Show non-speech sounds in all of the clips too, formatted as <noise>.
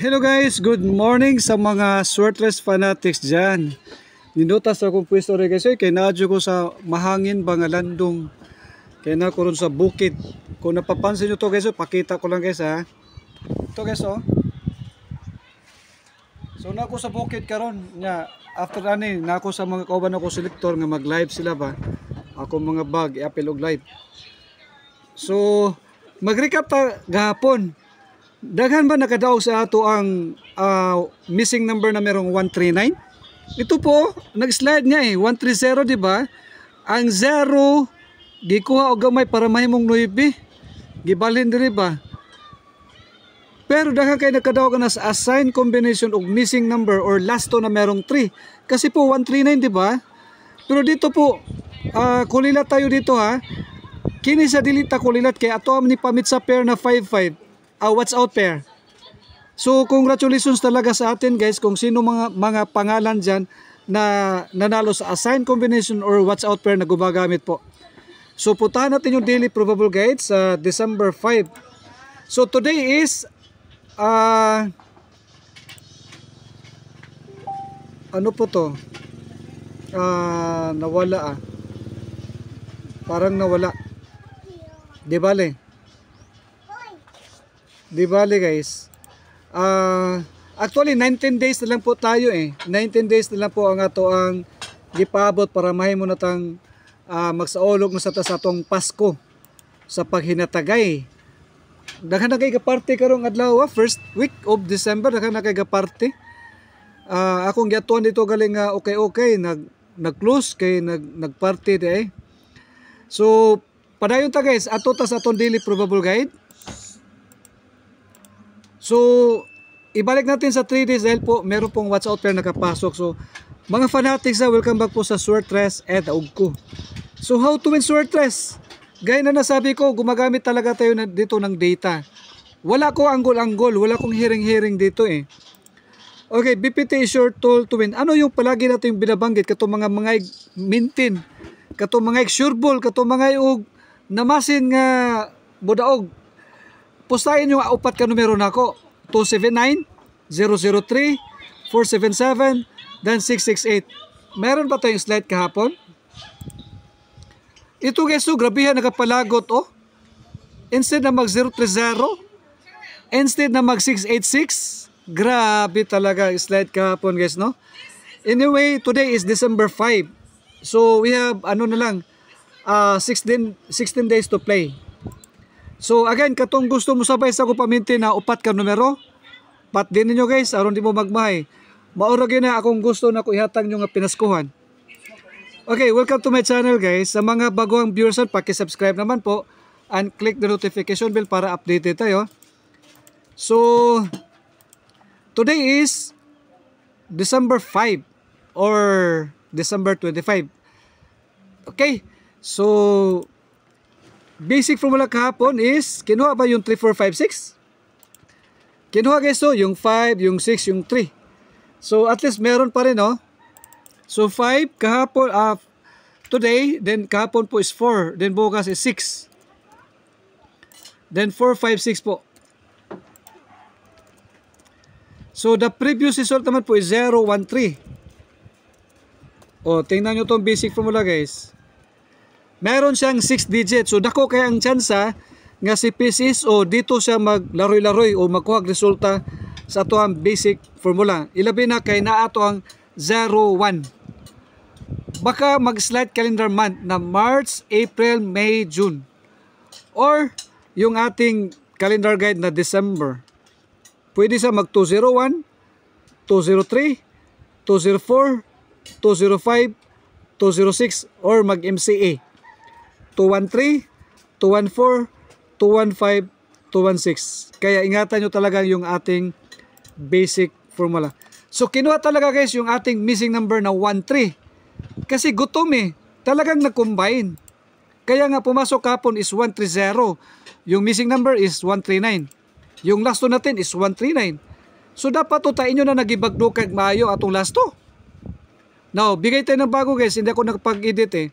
Hello guys, good morning sa mga swortless fanatics dyan. Ninuta sa akong pwesto rin kasi kay nadyo ko sa mahangin ba landong kay na ko sa bukid. Kung napapansin nyo to guys, oh, pakita ko lang guys ha. Ito guys oh. So na ko sa bukid karon nya after ani na ako sa mga kauban ako selector nga mag live sila ba. Ako mga bag i-appeal og live. So mag-recap ta gahapon Daghan ba nakadaog sa ato ang uh, missing number na merong 139? Ito po, nag-slide niya eh, 130 di ba? Ang 0 gikuha og gamay para mahimong 9. Gibalhin diri ba? Pero daghan kay nakadaog na sa assign combination og missing number or last to na merong 3. Kasi po 139 di ba? Pero dito po, uh, kulilat tayo dito ha. Kini sa dilita kulilat kay ato ni pamit sa pair na 55 uh, what's out there. So congratulations talaga sa atin guys kung sino mga mga pangalan diyan na nanalo sa assigned combination or what's out pair na gumagamit po. So putahan natin yung daily probable guide sa uh, December 5. So today is uh, ano po to? Uh, nawala ah. Parang nawala. Di bale. Di bali guys. Uh, actually 19 days na lang po tayo eh. 19 days na lang po ang ato ang gipaabot para mahimo na tang uh, ah, magsaolog mo sa ta sa atong Pasko sa paghinatagay. Daghan na kay kaparte karong adlaw ah, first week of December daghan na kay kaparte. Uh, akong giatuan dito galing uh, okay okay nag nag-close kay nag nagparty di eh. So padayon ta guys ato ta sa atong daily probable guide So, ibalik natin sa 3 days dahil po meron pong watch out pair nakapasok. So, mga fanatics na welcome back po sa Swertress at daog So, how to win Swertress? Gaya na nasabi ko, gumagamit talaga tayo na, dito ng data. Wala ko anggol-anggol, wala kong hearing-hearing dito eh. Okay, BPT is your tool to win. Ano yung palagi natin binabanggit? Kato mga mga mintin, kato mga sureball, kato mga og namasin nga budaog. Pustayan yung upat ka numero nako. 279, 003, 477, then 668. Meron ba tayong slide kahapon? Ito guys, so oh, grabihan nakapalagot oh. Instead na mag 030, instead na mag 686, grabe talaga slide kahapon guys no. Anyway, today is December 5. So we have ano na lang uh, 16 16 days to play. So again, katong gusto mo sabay sa ko na upat ka numero. Pat din ninyo guys, aron di mo magmahay. Maura na akong gusto na ko ihatag nyo nga pinaskuhan. Okay, welcome to my channel guys. Sa mga bagoang viewers, paki-subscribe naman po and click the notification bell para updated tayo. So, today is December 5 or December 25. Okay, so basic formula kahapon is, kinuha ba yung 3, 4, 5, 6? Kinuha guys so, yung 5, yung 6, yung 3. So, at least meron pa rin, no? Oh. So, 5 kahapon, uh, today, then kahapon po is 4, then bukas is 6. Then 4, 5, 6 po. So, the previous result naman po is 0, 1, 3. O, tingnan nyo itong basic formula guys meron siyang 6 digits. So dako kaya ang tsansa nga si o dito siya maglaroy-laroy o magkuha resulta sa ato ang basic formula. Ilabi na kay naa ato ang 01. Baka mag-slide calendar month na March, April, May, June. Or yung ating calendar guide na December. Pwede sa mag 201, 203, 204, 205, 206 or mag MCA. 213, 214, 215, 216. Kaya ingatan nyo talaga yung ating basic formula. So kinuha talaga guys yung ating missing number na 13. Kasi gutom eh. Talagang nag-combine. Kaya nga pumasok kapon is 130. Yung missing number is 139. Yung last natin is 139. So dapat tutain nyo na nagibagdo kag maayo atong last two. Now, bigay tayo ng bago guys. Hindi ako nagpag-edit eh.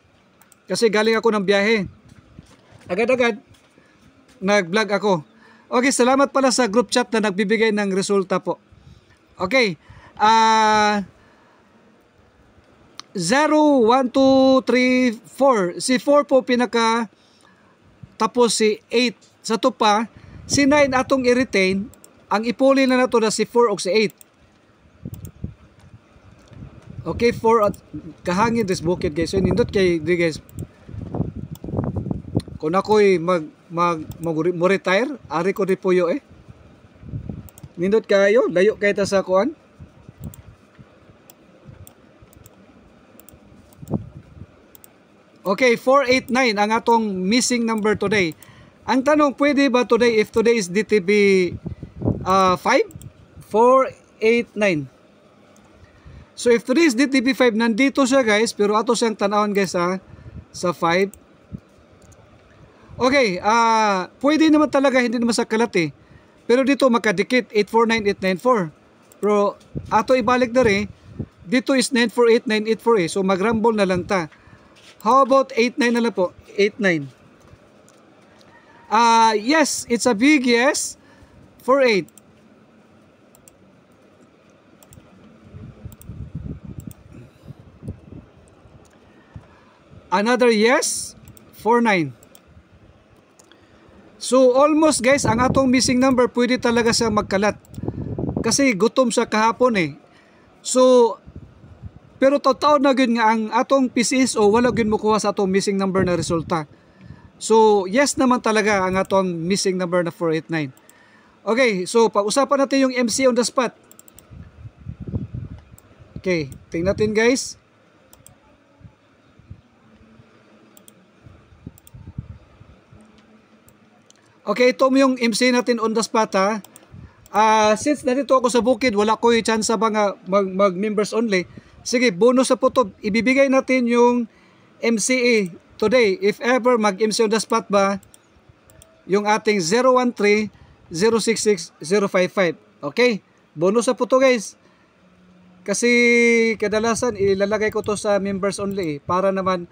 Kasi galing ako ng biyahe. Agad-agad, nag-vlog ako. Okay, salamat pala sa group chat na nagbibigay ng resulta po. Okay, ah... Uh, 0, 1, 2, 3, 4. Si 4 po pinaka tapos si 8. Sa to pa, si 9 atong i-retain. Ang ipuli na nato na si 4 o si 8. Okay, for at kahangin this bukid guys. So nindot kay di guys. Kun ako'y mag mag, mag retire, ari ko di puyo eh. Nindot kayo, layo kay ta sa kuan. Okay, 489 ang atong missing number today. Ang tanong, pwede ba today if today is DTB uh, 5? 489. So if there is DTP 5, nandito siya guys, pero ato siyang tanawon guys ha, ah, sa 5. Okay, ah, uh, pwede naman talaga, hindi naman sa kalat eh. Pero dito makadikit, 849894. Pero ato ibalik na rin, dito is 948984 eh. So magrumble na lang ta. How about 89 na lang po? 89. Ah, uh, yes, it's a big yes 48. Another yes, 49. So almost guys, ang atong missing number pwede talaga siya magkalat. Kasi gutom sa kahapon eh. So pero totoo na gud nga ang atong PCS o wala gyud mokuha sa atong missing number na resulta. So yes naman talaga ang atong missing number na 489. Okay, so pag-usapan natin yung MC on the spot. Okay, tingnan natin guys. Okay, ito yung MC natin on the spot ha. Uh, since nandito ako sa bukid, wala ko yung chance ba nga mag-members mag only. Sige, bonus sa putob. Ibibigay natin yung MCA e today. If ever mag-MC on the spot ba, yung ating 013-066-055. Okay? Bonus sa puto guys. Kasi kadalasan ilalagay ko to sa members only eh, para naman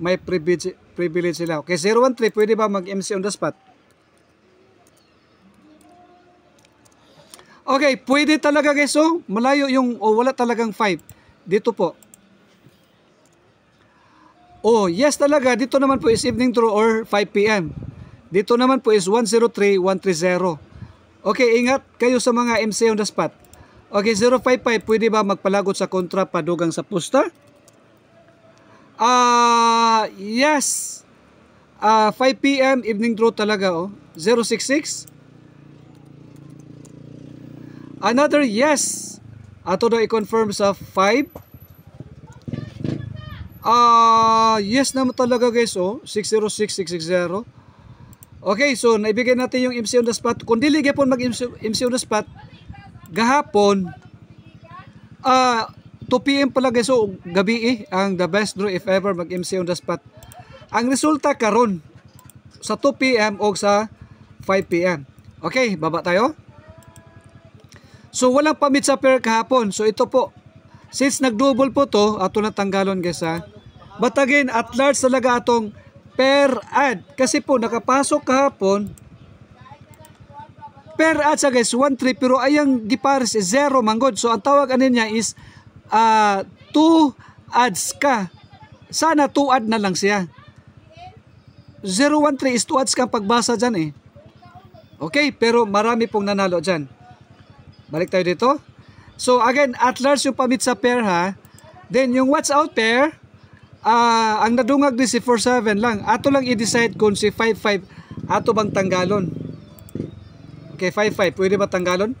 may privilege, privilege sila. Okay, 013 pwede ba mag-MC on the spot? Okay, pwede talaga guys, oh. Malayo yung, oh, wala talagang 5. Dito po. Oh, yes talaga. Dito naman po is evening through or 5pm. Dito naman po is 103, 130. Okay, ingat kayo sa mga MC on the spot. Okay, 055, pwede ba magpalagot sa kontra padugang sa pusta? Ah, uh, yes. Ah, uh, 5pm evening through talaga, oh. 066, Another yes. Ato daw i-confirm sa 5. Ah, uh, yes naman talaga guys oh. 606660. Okay, so naibigay natin yung MC on the spot. Kung dili gyapon mag MC on the spot gahapon ah uh, 2 PM pala guys so oh. gabi eh, ang the best draw if ever mag MC on the spot. Ang resulta karon sa 2 PM o sa 5 PM. Okay, baba tayo. So walang pamit sa pair kahapon. So ito po, since nag-double po to, ato na tanggalon guys ha. But again, at large talaga atong per ad. Kasi po nakapasok kahapon, pair ad sa guys, 1-3. Pero ayang gipares is 0 manggod. So ang tawag anin niya is 2 uh, ah, ads ka. Sana 2 ad na lang siya. 013 is 2 ads ka pagbasa dyan eh. Okay, pero marami pong nanalo dyan. Balik tayo dito. So again, at large yung pamit sa pair ha. Then yung what's out pair, uh, ang nadungag ni si 47 lang. Ato lang i-decide kung si 55 ato bang tanggalon. Okay, 55 pwede ba tanggalon?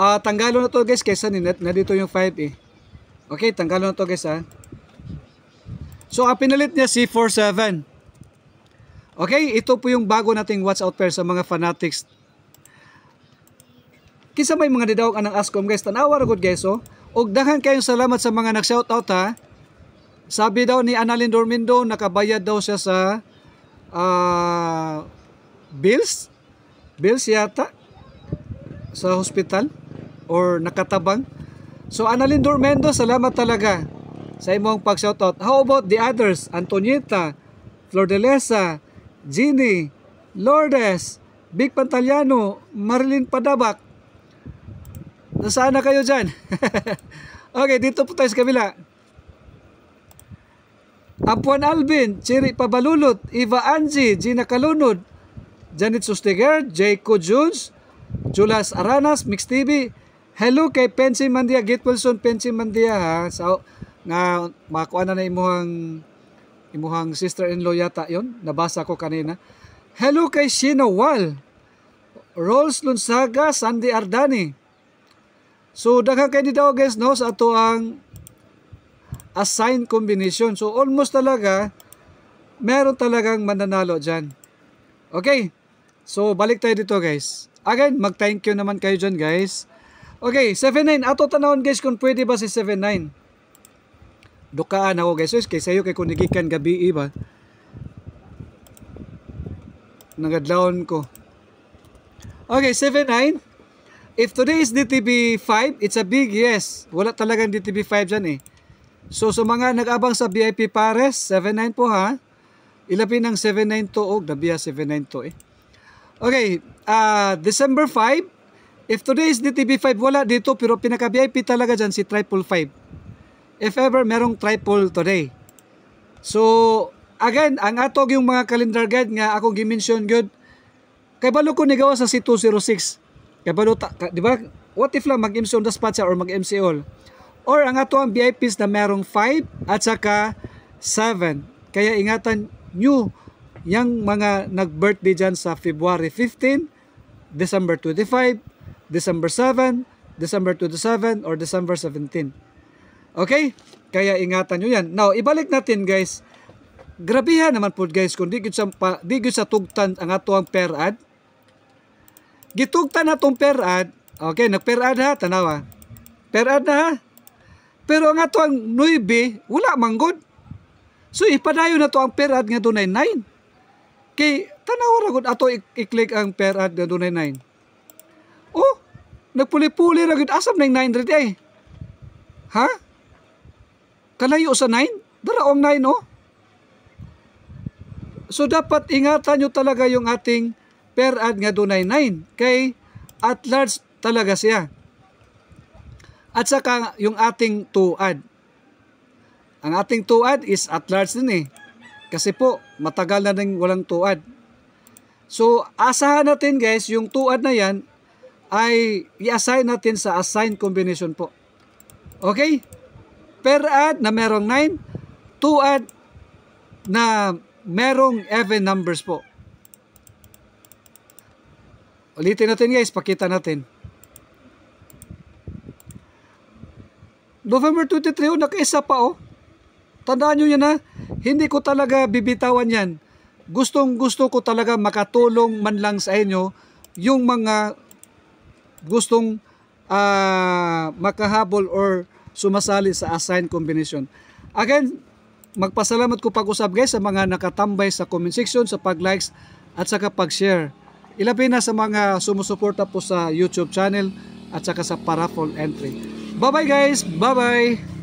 Uh, tanggalon na to guys kaysa ni na dito yung 5 eh. Okay, tanggalon na to guys ha. So ang pinalit niya si 47. Okay, ito po yung bago nating watch out pair sa mga fanatics Kinsa may mga didawag anang askom guys, tanawa ra gud guys oh. Og daghan kayong salamat sa mga nag shout out ha. Sabi daw ni Annalyn Dormindo, nakabayad daw siya sa uh, bills. Bills yata sa hospital or nakatabang. So Annalyn Dormindo salamat talaga sa imong pag shout out How about the others? Antonieta, Flordelesa, Ginny, Lourdes, Big Pantaliano, Marilyn Padabak, Nasaan na kayo dyan? <laughs> okay, dito po tayo sa kabila. Apuan Alvin, Chiri Pabalulot, Eva Angie, Gina Kalunod, Janet Sustiger, Jayco Jones, Julas Aranas, Mix TV. Hello kay Pensi Mandia, Gate Wilson, Pensi Mandia ha. So, nga makuha na na imuhang imuhang sister-in-law yata yon Nabasa ko kanina. Hello kay Shino Wal, Rolls Lunsaga, Sandy Ardani, So daghang kay dito guys no sa ato ang assigned combination. So almost talaga meron talagang mananalo diyan. Okay. So balik tayo dito guys. Again, mag-thank you naman kayo diyan guys. Okay, 79 ato tanawon guys kung pwede ba si 79. Dukaan ako guys, so, kay sayo kay kunigikan gabi ba. Nagadlawon ko. Okay, 79. If today is DTB 5, it's a big yes. Wala talagang DTB 5 dyan eh. So sa so mga nag-abang sa VIP pares, 79 po ha. Ilapin ng 792 og, nabiya 792 eh. Okay, uh, December 5. If today is DTB 5, wala dito pero pinaka-VIP talaga dyan si Triple 5. If ever merong Triple today. So, again, ang atog yung mga calendar guide nga akong gimension good. Kay balo ko nigawa sa C206. Kabalo ta, ka, di ba? What if lang mag-MC on the spot siya or mag-MC all? Or ang ato ang VIPs na merong 5 at saka 7. Kaya ingatan nyo yung mga nag-birthday dyan sa February 15, December 25, December 7, December 27, or December 17. Okay? Kaya ingatan nyo yan. Now, ibalik natin guys. Grabihan naman po guys kung di gyud sa, pa, sa tugtan ang ato ang per ad Gitugtan na tong perad. Okay, nagperad ha, tanawa. Perad na ha. Pero nga to ang 9, wala manggod. So ipadayo na to ang perad nga dunay 9. Kay tanaw ra gud ato i-click ang perad nga dunay 9. Oh, nagpuli-puli ra gud asam nang 9 diri Ha? Kalayo sa 9? ang 9 oh. So dapat ingatan nyo talaga yung ating perad nga dunay 9 kay at large talaga siya. At saka yung ating 2 tuad. Ang ating 2 tuad is at large din eh. Kasi po, matagal na nang walang 2 tuad. So, asahan natin guys, yung 2 tuad na yan ay i-assign natin sa assign combination po. Okay? Per ad na merong 9, 2 tuad na merong even numbers po. Ulitin natin guys, pakita natin. November 23, oh, nakaisa pa oh. Tandaan nyo yan ha, hindi ko talaga bibitawan yan. Gustong gusto ko talaga makatulong man lang sa inyo yung mga gustong uh, makahabol or sumasali sa assigned combination. Again, magpasalamat ko pag-usap guys sa mga nakatambay sa comment section, sa pag-likes at sa pag-share. Ilabi na sa mga sumusuporta po sa YouTube channel at saka sa paraffol entry. Bye-bye guys! Bye-bye!